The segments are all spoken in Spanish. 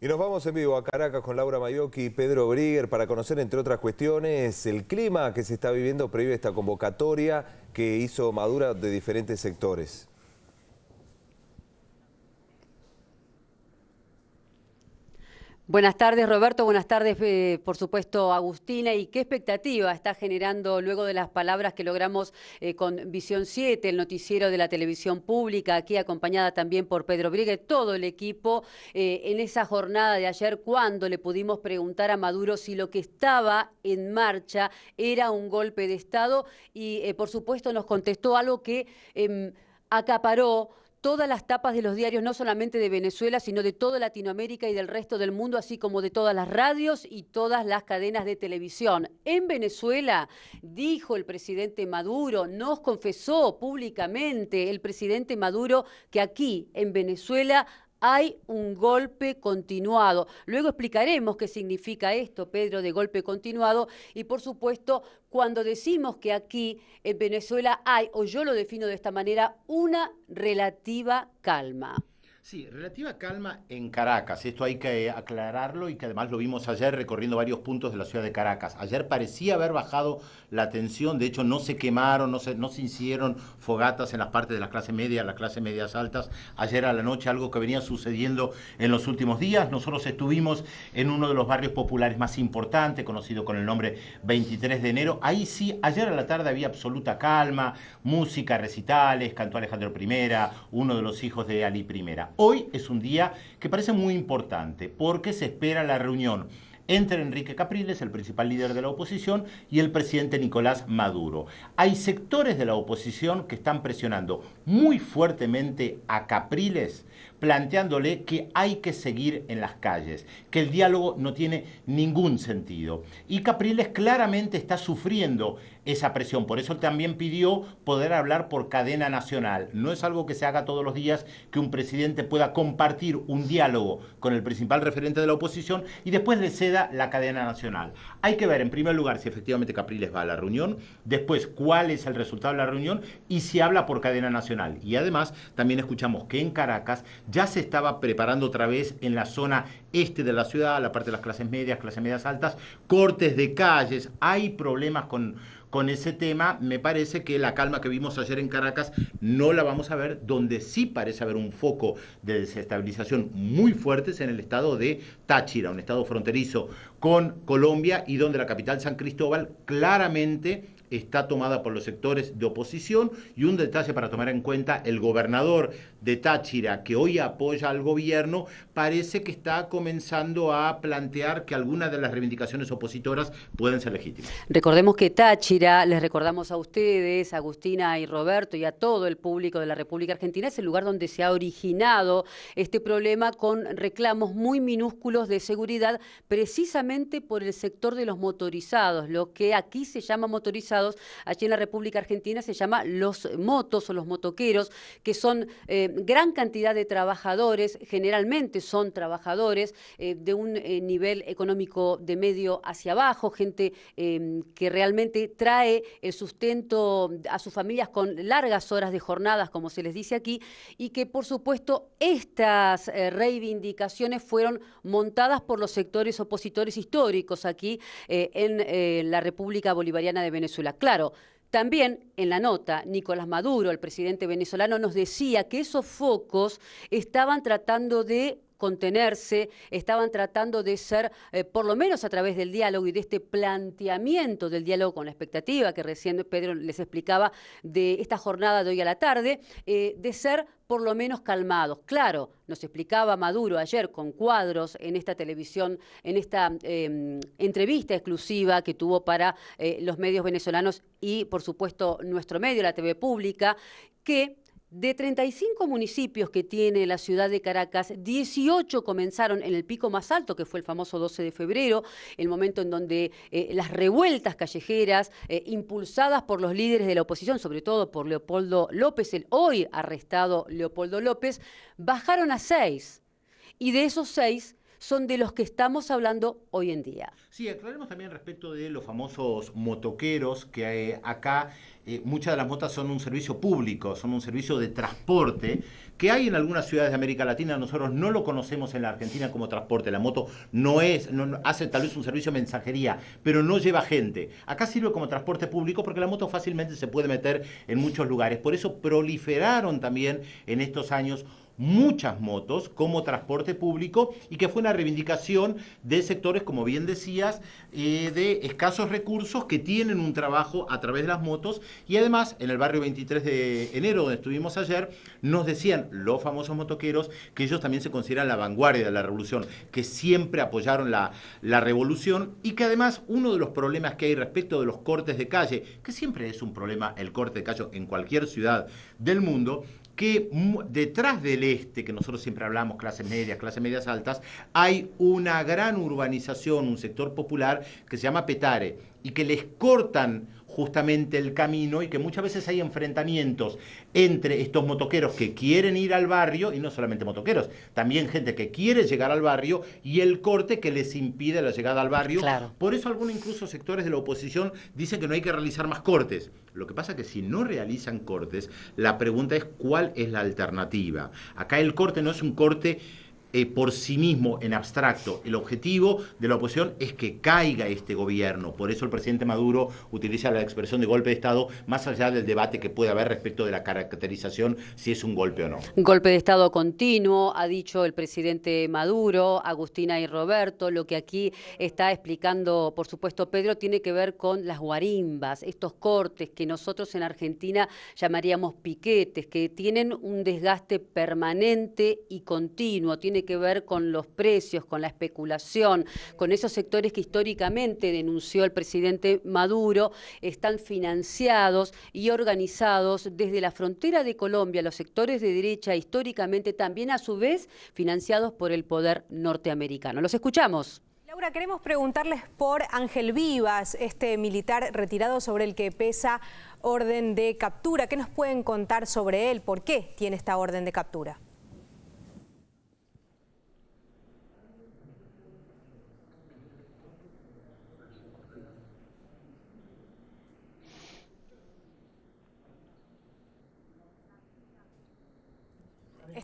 Y nos vamos en vivo a Caracas con Laura Mayoki y Pedro Brigger para conocer, entre otras cuestiones, el clima que se está viviendo previo a esta convocatoria que hizo Madura de diferentes sectores. Buenas tardes, Roberto. Buenas tardes, eh, por supuesto, Agustina. ¿Y qué expectativa está generando luego de las palabras que logramos eh, con Visión 7, el noticiero de la televisión pública, aquí acompañada también por Pedro Briegue, todo el equipo, eh, en esa jornada de ayer, cuando le pudimos preguntar a Maduro si lo que estaba en marcha era un golpe de Estado? Y, por supuesto, nos contestó algo que em, acaparó todas las tapas de los diarios, no solamente de Venezuela, sino de toda Latinoamérica y del resto del mundo, así como de todas las radios y todas las cadenas de televisión. En Venezuela, dijo el presidente Maduro, nos confesó públicamente el presidente Maduro que aquí, en Venezuela, hay un golpe continuado. Luego explicaremos qué significa esto, Pedro, de golpe continuado. Y por supuesto, cuando decimos que aquí en Venezuela hay, o yo lo defino de esta manera, una relativa calma. Sí, relativa calma en Caracas. Esto hay que aclararlo y que además lo vimos ayer recorriendo varios puntos de la ciudad de Caracas. Ayer parecía haber bajado la tensión, de hecho no se quemaron, no se, hicieron fogatas en las partes de la clase media, las clases medias altas. Ayer a la noche algo que venía sucediendo en los últimos días. Nosotros estuvimos en uno de los barrios populares más importantes, conocido con el nombre 23 de enero. Ahí sí, ayer a la tarde había absoluta calma, música, recitales, cantó Alejandro I, uno de los hijos de Ali I. Hoy es un día que parece muy importante porque se espera la reunión entre Enrique Capriles, el principal líder de la oposición, y el presidente Nicolás Maduro. Hay sectores de la oposición que están presionando muy fuertemente a Capriles planteándole que hay que seguir en las calles, que el diálogo no tiene ningún sentido. Y Capriles claramente está sufriendo esa presión, por eso también pidió poder hablar por cadena nacional. No es algo que se haga todos los días que un presidente pueda compartir un diálogo con el principal referente de la oposición y después le ceda la cadena nacional. Hay que ver en primer lugar si efectivamente Capriles va a la reunión, después cuál es el resultado de la reunión y si habla por cadena nacional. Y además también escuchamos que en Caracas ya se estaba preparando otra vez en la zona este de la ciudad, la parte de las clases medias, clases medias altas, cortes de calles, hay problemas con, con ese tema, me parece que la calma que vimos ayer en Caracas no la vamos a ver, donde sí parece haber un foco de desestabilización muy fuerte es en el estado de Táchira, un estado fronterizo con Colombia y donde la capital San Cristóbal claramente está tomada por los sectores de oposición y un detalle para tomar en cuenta, el gobernador de Táchira, que hoy apoya al gobierno, parece que está comenzando a plantear que algunas de las reivindicaciones opositoras pueden ser legítimas. Recordemos que Táchira, les recordamos a ustedes, Agustina y Roberto y a todo el público de la República Argentina, es el lugar donde se ha originado este problema con reclamos muy minúsculos de seguridad precisamente por el sector de los motorizados, lo que aquí se llama motorizado allí en la República Argentina, se llama los motos o los motoqueros, que son eh, gran cantidad de trabajadores, generalmente son trabajadores eh, de un eh, nivel económico de medio hacia abajo, gente que realmente trae el sustento a sus familias con largas horas de jornadas, como se les dice aquí, y que por supuesto estas reivindicaciones fueron montadas por los sectores opositores históricos aquí en la República Bolivariana de Venezuela. Claro, también en la nota, Nicolás Maduro, el presidente venezolano, nos decía que esos focos estaban tratando de contenerse, estaban tratando de ser, eh, por lo menos a través del diálogo y de este planteamiento del diálogo con la expectativa que recién Pedro les explicaba de esta jornada de hoy a la tarde, eh, de ser por lo menos calmados. Claro, nos explicaba Maduro ayer con cuadros en esta televisión, en esta em, entrevista exclusiva que tuvo para eh, los medios venezolanos y, por supuesto, nuestro medio, la TV pública, que de 35 municipios que tiene la ciudad de Caracas, 18 comenzaron en el pico más alto, que fue el famoso 12 de febrero, el momento en donde eh, las revueltas callejeras, eh, impulsadas por los líderes de la oposición, sobre todo por Leopoldo López, el hoy arrestado Leopoldo López, bajaron a 6. Y de esos 6, son de los que estamos hablando hoy en día. Sí, aclaremos también respecto de los famosos motoqueros que hay eh, acá eh, muchas de las motas son un servicio público, son un servicio de transporte que hay en algunas ciudades de América Latina. Nosotros no lo conocemos en la Argentina como transporte. La moto no es, no, hace tal vez un servicio de mensajería, pero no lleva gente. Acá sirve como transporte público porque la moto fácilmente se puede meter en muchos lugares. Por eso proliferaron también en estos años muchas motos como transporte público y que fue una reivindicación de sectores, como bien decías, eh, de escasos recursos que tienen un trabajo a través de las motos y además, en el barrio 23 de enero, donde estuvimos ayer, nos decían los famosos motoqueros que ellos también se consideran la vanguardia de la revolución, que siempre apoyaron la, la revolución y que además uno de los problemas que hay respecto de los cortes de calle, que siempre es un problema el corte de calle en cualquier ciudad del mundo, que detrás del este, que nosotros siempre hablamos, clases medias, clases medias altas, hay una gran urbanización, un sector popular que se llama Petare, y que les cortan justamente el camino y que muchas veces hay enfrentamientos entre estos motoqueros que quieren ir al barrio, y no solamente motoqueros, también gente que quiere llegar al barrio y el corte que les impide la llegada al barrio. Claro. Por eso algunos incluso sectores de la oposición dicen que no hay que realizar más cortes. Lo que pasa es que si no realizan cortes, la pregunta es cuál es la alternativa. Acá el corte no es un corte eh, por sí mismo, en abstracto, el objetivo de la oposición es que caiga este gobierno. Por eso el presidente Maduro utiliza la expresión de golpe de Estado, más allá del debate que puede haber respecto de la caracterización si es un golpe o no. Golpe de Estado continuo, ha dicho el presidente Maduro, Agustina y Roberto. Lo que aquí está explicando, por supuesto, Pedro, tiene que ver con las guarimbas, estos cortes que nosotros en Argentina llamaríamos piquetes, que tienen un desgaste permanente y continuo. tienen que ver con los precios, con la especulación, con esos sectores que históricamente denunció el presidente Maduro, están financiados y organizados desde la frontera de Colombia, los sectores de derecha históricamente también a su vez financiados por el poder norteamericano. Los escuchamos. Laura, queremos preguntarles por Ángel Vivas, este militar retirado sobre el que pesa orden de captura. ¿Qué nos pueden contar sobre él? ¿Por qué tiene esta orden de captura?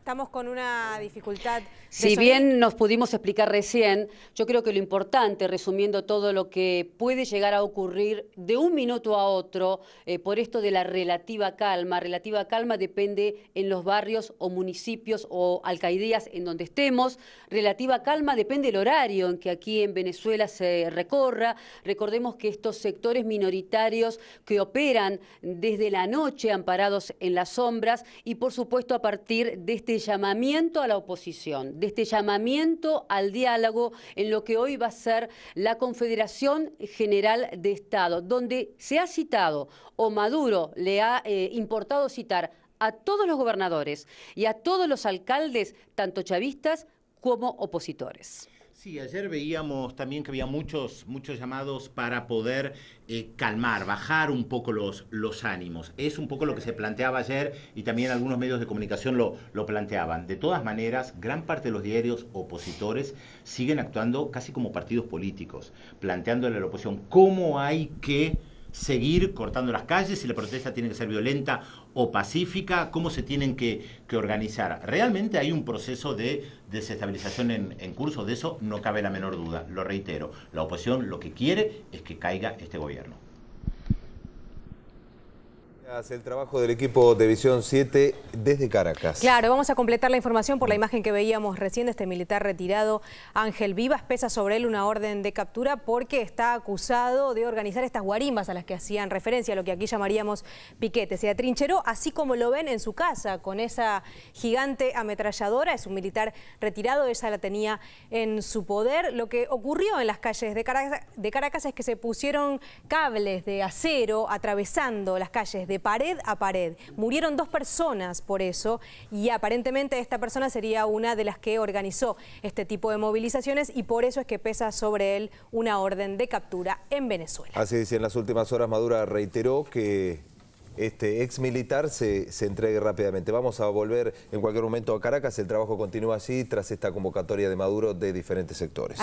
estamos con una dificultad. Si bien nos pudimos explicar recién, yo creo que lo importante, resumiendo todo lo que puede llegar a ocurrir de un minuto a otro, eh, por esto de la relativa calma, relativa calma depende en los barrios o municipios o alcaldías en donde estemos, relativa calma depende del horario en que aquí en Venezuela se recorra. Recordemos que estos sectores minoritarios que operan desde la noche amparados en las sombras y por supuesto a partir de este este llamamiento a la oposición, de este llamamiento al diálogo en lo que hoy va a ser la Confederación General de Estado, donde se ha citado o Maduro le ha eh, importado citar a todos los gobernadores y a todos los alcaldes, tanto chavistas como opositores. Sí, ayer veíamos también que había muchos, muchos llamados para poder eh, calmar, bajar un poco los, los ánimos. Es un poco lo que se planteaba ayer y también algunos medios de comunicación lo, lo planteaban. De todas maneras, gran parte de los diarios opositores siguen actuando casi como partidos políticos, planteándole a la oposición cómo hay que seguir cortando las calles, si la protesta tiene que ser violenta o pacífica, cómo se tienen que, organizar. Realmente hay un proceso de desestabilización en, en, curso, de eso no cabe la menor duda, lo reitero. La oposición lo que quiere es que caiga este gobierno. El trabajo del equipo de Visión 7 desde Caracas. Claro, vamos a completar la información por la imagen que veíamos recién de este militar retirado, Ángel Vivas. Pesa sobre él una orden de captura porque está acusado de organizar estas guarimbas a las que hacían referencia, lo que aquí llamaríamos piquetes. Se atrincheró, así como lo ven en su casa, con esa gigante ametralladora. Es un militar retirado, ella la tenía en su poder. Lo que ocurrió en las calles de Caracas, de Caracas es que se pusieron cables de acero atravesando las calles de pared a pared. Murieron dos personas por eso y aparentemente esta persona sería una de las que organizó este tipo de movilizaciones y por eso es que pesa sobre él una orden de captura en Venezuela. Así dice, en las últimas horas Maduro reiteró que este ex militar se, se, entregue rápidamente. Vamos a volver en cualquier momento a Caracas. El trabajo continúa así tras esta convocatoria de Maduro de diferentes sectores.